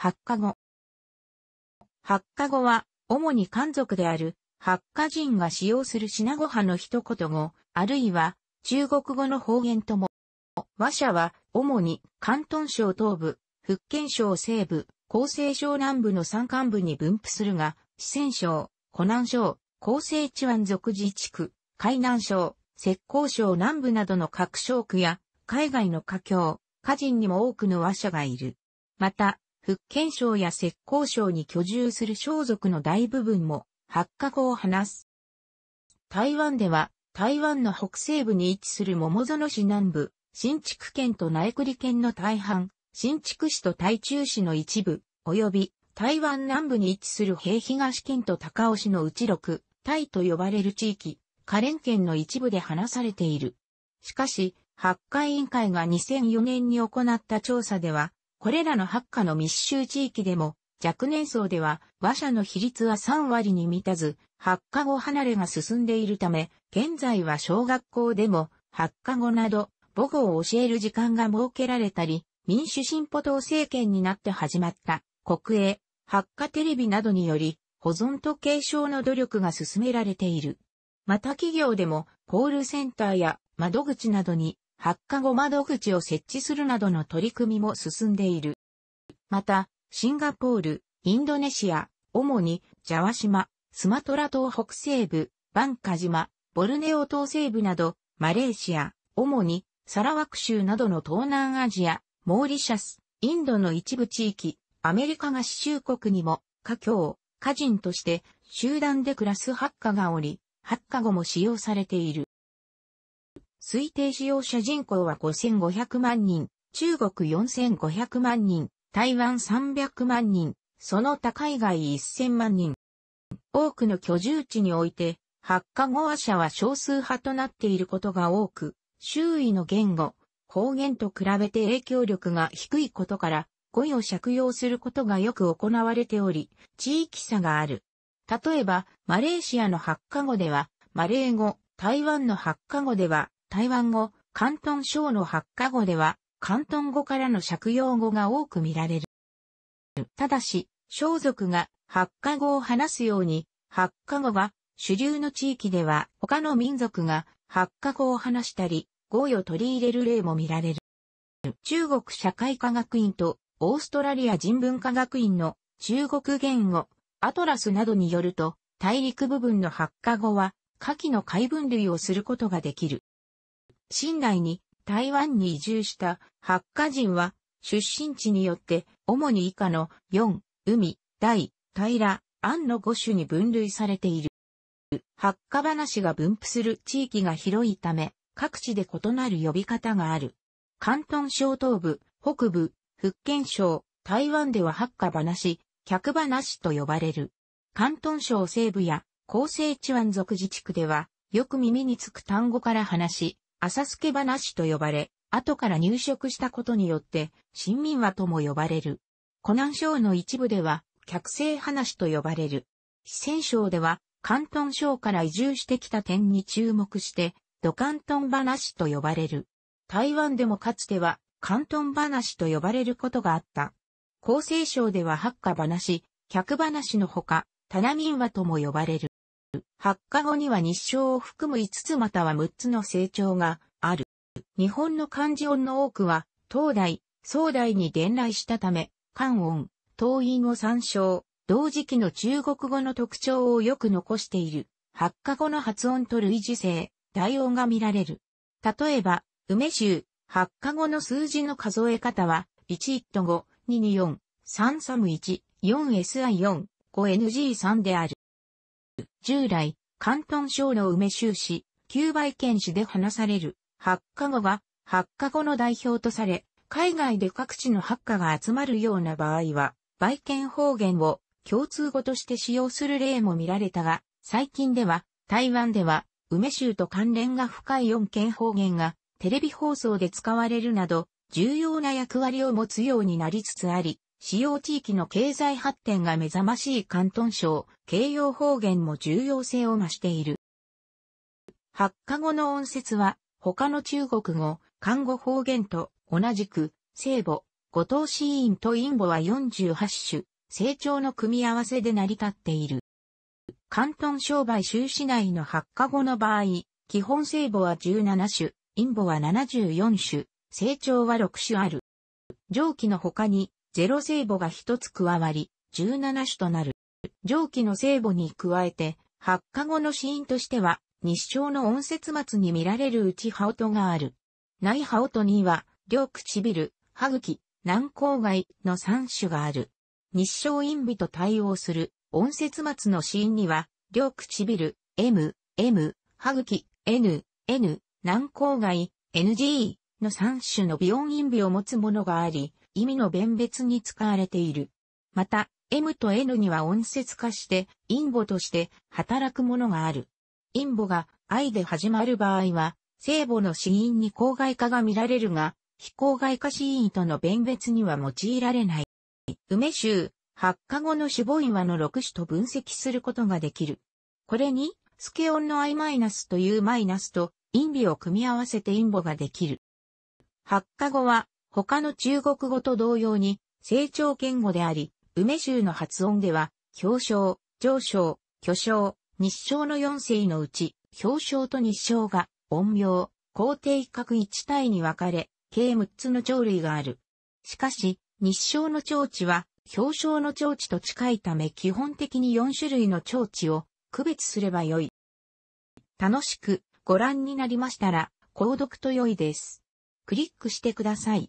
発火語。発火語は、主に漢族である、発火人が使用する品語派の一言語、あるいは、中国語の方言とも。和社は、主に、広東省東部、福建省西部、厚生省南部の山間部に分布するが、四川省、湖南省、厚生地湾族自治区、海南省、浙江省南部などの各省区や、海外の佳境、歌人にも多くの和社がいる。また、福建省や浙江省に居住する小族の大部分も、八カ語を話す。台湾では、台湾の北西部に位置する桃園市南部、新築県と内栗県の大半、新築市と台中市の一部、及び台湾南部に位置する平東県と高尾市の内六、台と呼ばれる地域、カレ県の一部で話されている。しかし、発火委員会が2004年に行った調査では、これらの発火の密集地域でも、若年層では、和射の比率は3割に満たず、発火後離れが進んでいるため、現在は小学校でも、発火後など、母語を教える時間が設けられたり、民主進歩党政権になって始まった、国営、発火テレビなどにより、保存と継承の努力が進められている。また企業でも、コールセンターや窓口などに発火後窓口を設置するなどの取り組みも進んでいる。また、シンガポール、インドネシア、主に、ジャワ島、スマトラ島北西部、バンカ島、ボルネオ島西部など、マレーシア、主に、サラワク州などの東南アジア、モーリシャス、インドの一部地域、アメリカ合衆国にも、華僑、家人として、集団で暮らすハッカがおり、発火後も使用されている。推定使用者人口は5500万人、中国4500万人、台湾300万人、その他海外1000万人。多くの居住地において、発火後話者は少数派となっていることが多く、周囲の言語、方言と比べて影響力が低いことから、語彙を借用することがよく行われており、地域差がある。例えば、マレーシアの発火語では、マレー語、台湾の発火語では、台湾語、広東省の発火語では、広東語からの借用語が多く見られる。ただし、小族が発火語を話すように、発火語が主流の地域では他の民族が発火語を話したり、語彙を取り入れる例も見られる。中国社会科学院とオーストラリア人文科学院の中国言語、アトラスなどによると、大陸部分の発火語は、下記の解分類をすることができる。新内に台湾に移住した八家人は、出身地によって主に以下の四、海、大、平、安の五種に分類されている。八家話が分布する地域が広いため、各地で異なる呼び方がある。関東省東部、北部、福建省、台湾では八家話、客話と呼ばれる。関東省西部や、厚生地湾族自治区では、よく耳につく単語から話し、浅漬け話と呼ばれ、後から入植したことによって、新民話とも呼ばれる。湖南省の一部では、客制話と呼ばれる。四川省では、広東省から移住してきた点に注目して、土広東話と呼ばれる。台湾でもかつては、広東話と呼ばれることがあった。厚生省では八家話、客話のほか、棚民話とも呼ばれる。発火後には日照を含む5つまたは6つの成長がある。日本の漢字音の多くは、東大、宋代に伝来したため、漢音、東音を参照、同時期の中国語の特徴をよく残している。発火後の発音と類似性、大音が見られる。例えば、梅州、発火後の数字の数え方は、1 1 5 2 2 4 3 3 1 4 s i 4 5 n g 3である。従来、関東省の梅州市、旧梅県市で話される、発火語が、発火語の代表とされ、海外で各地の発火が集まるような場合は、売県方言を共通語として使用する例も見られたが、最近では、台湾では、梅州と関連が深い4県方言が、テレビ放送で使われるなど、重要な役割を持つようになりつつあり、使用地域の経済発展が目覚ましい関東省、京葉方言も重要性を増している。発火後の音節は、他の中国語、漢語方言と同じく、聖母、五島子院と陰母は48種、成長の組み合わせで成り立っている。関東商売収支内の発火後の場合、基本聖母は17種、陰母は74種、成長は6種ある。上記の他に、ゼロ聖母が一つ加わり、17種となる。上記の聖母に加えて、発火後の死因としては、日照の音節末に見られるうち葉音がある。内葉音には、両唇、歯茎、軟口蓋の3種がある。日照陰火と対応する、音節末の死因には、両唇、M、M、歯茎、N、N、軟口蓋、NG の3種の微音陰火を持つものがあり、意味の弁別に使われている。また、M と N には音節化して、陰母として働くものがある。陰母が愛で始まる場合は、聖母の死因に公害化が見られるが、非公害化死因との弁別には用いられない。梅州、発火後の守亡因はの6種と分析することができる。これに、スケオンの I- というマイナスと、陰尾を組み合わせて陰母ができる。発火後は、他の中国語と同様に、成長言語であり、梅州の発音では、表彰、上昇、巨匠、日照の4世のうち、表彰と日照が、音名、皇帝各1体に分かれ、計6つの鳥類がある。しかし、日照の蝶地は、表彰の蝶地と近いため基本的に4種類の蝶地を区別すればよい。楽しくご覧になりましたら、購読と良いです。クリックしてください。